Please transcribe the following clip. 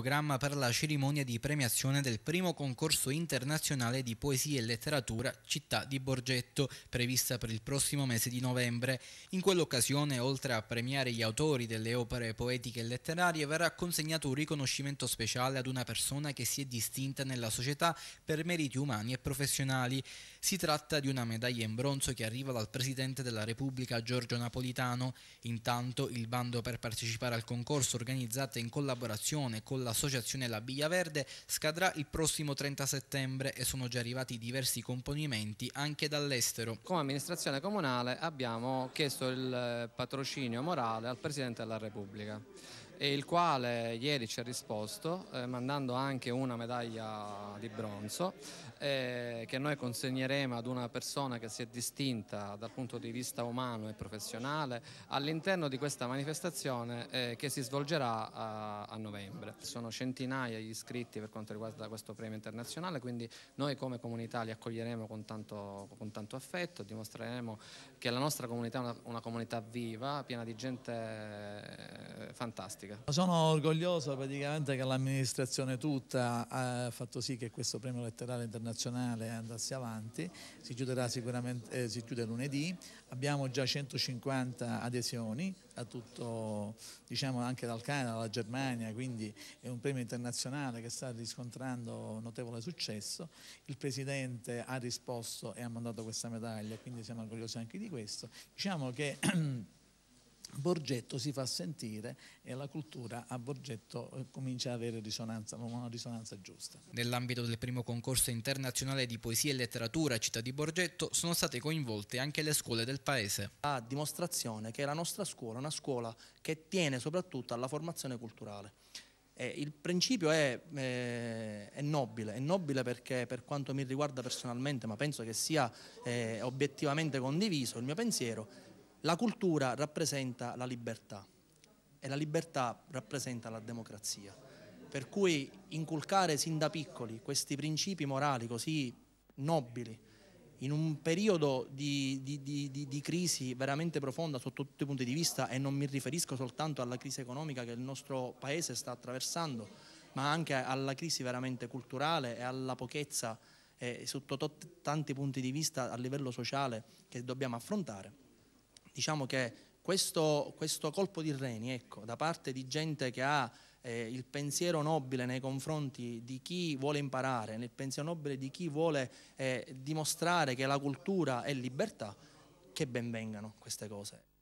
programma per la cerimonia di premiazione del primo concorso internazionale di poesia e letteratura Città di Borgetto, prevista per il prossimo mese di novembre. In quell'occasione, oltre a premiare gli autori delle opere poetiche e letterarie, verrà consegnato un riconoscimento speciale ad una persona che si è distinta nella società per meriti umani e professionali. Si tratta di una medaglia in bronzo che arriva dal Presidente della Repubblica Giorgio Napolitano. Intanto il bando per partecipare al concorso organizzato in collaborazione con la dall'associazione La Biglia Verde scadrà il prossimo 30 settembre e sono già arrivati diversi componimenti anche dall'estero. Come amministrazione comunale abbiamo chiesto il eh, patrocinio morale al Presidente della Repubblica e il quale ieri ci ha risposto eh, mandando anche una medaglia di bronzo eh, che noi consegneremo ad una persona che si è distinta dal punto di vista umano e professionale all'interno di questa manifestazione eh, che si svolgerà a, eh, a, novembre. Sono centinaia gli iscritti per quanto riguarda questo premio internazionale, quindi noi come comunità li accoglieremo con tanto, con tanto affetto, dimostreremo che la nostra comunità è una, una comunità viva, piena di gente fantastica. Sono orgoglioso praticamente che l'amministrazione tutta eh, ha fatto sì che questo premio letterale internazionale andasse avanti, si chiuderà sicuramente eh, si chiude lunedì, abbiamo già 150 adesioni a tutto, diciamo anche dal Canada, dalla Germania, quindi è un premio internazionale che sta riscontrando notevole successo, il Presidente ha risposto e ha mandato questa medaglia, quindi siamo orgogliosi anche di questo. Diciamo che Borgetto si fa sentire e la cultura a Borgetto eh, comincia ad avere risonanza, una risonanza giusta. Nell'ambito del primo concorso internazionale di poesia e letteratura a Città di Borgetto sono state coinvolte anche le scuole del paese. A dimostrazione che la nostra scuola è una scuola che tiene soprattutto alla formazione culturale. E il principio è, è, eh, è, nobile, è nobile perché per quanto mi riguarda personalmente, ma penso che sia eh, obiettivamente condiviso il mio pensiero, la cultura rappresenta la libertà e la libertà rappresenta la democrazia. Per cui inculcare sin da piccoli questi principi morali così nobili in un periodo di, di, di, di, crisi veramente profonda sotto tutti i punti di vista e non mi riferisco soltanto alla crisi economica che il nostro paese sta attraversando, ma anche alla crisi veramente culturale e alla pochezza eh, sotto tanti punti di vista a livello sociale che dobbiamo affrontare diciamo che questo, questo colpo di reni ecco, da parte di gente che ha eh, il pensiero nobile nei confronti di chi vuole imparare, nel pensiero nobile di chi vuole eh, dimostrare che la cultura è libertà, che benvengano queste cose.